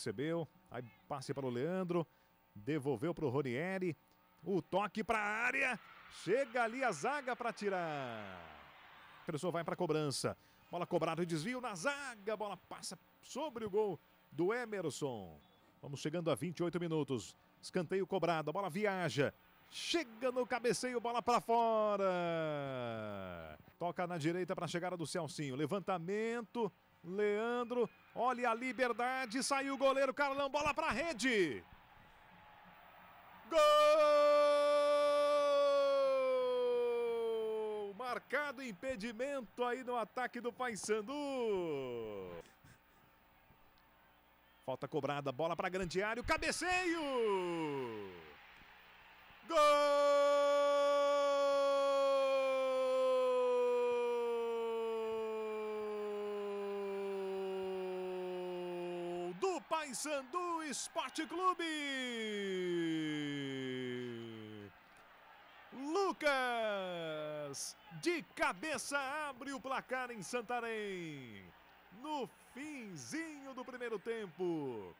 recebeu. Aí passe para o Leandro. Devolveu para o Ronieri. O toque para a área. Chega ali a zaga para tirar. Pessoa vai para a cobrança. Bola cobrada e desvio na zaga. Bola passa sobre o gol do Emerson. Vamos chegando a 28 minutos. Escanteio cobrado. A bola viaja. Chega no cabeceio, bola para fora. Toca na direita para a chegada do Celcinho. Levantamento. Leandro, olha a liberdade, saiu o goleiro Carlão, bola para rede. Gol! Marcado impedimento aí no ataque do Paysandu. Falta cobrada, bola para grande área, cabeceio! Paysandu Esporte Clube. Lucas de cabeça abre o placar em Santarém. No finzinho do primeiro tempo.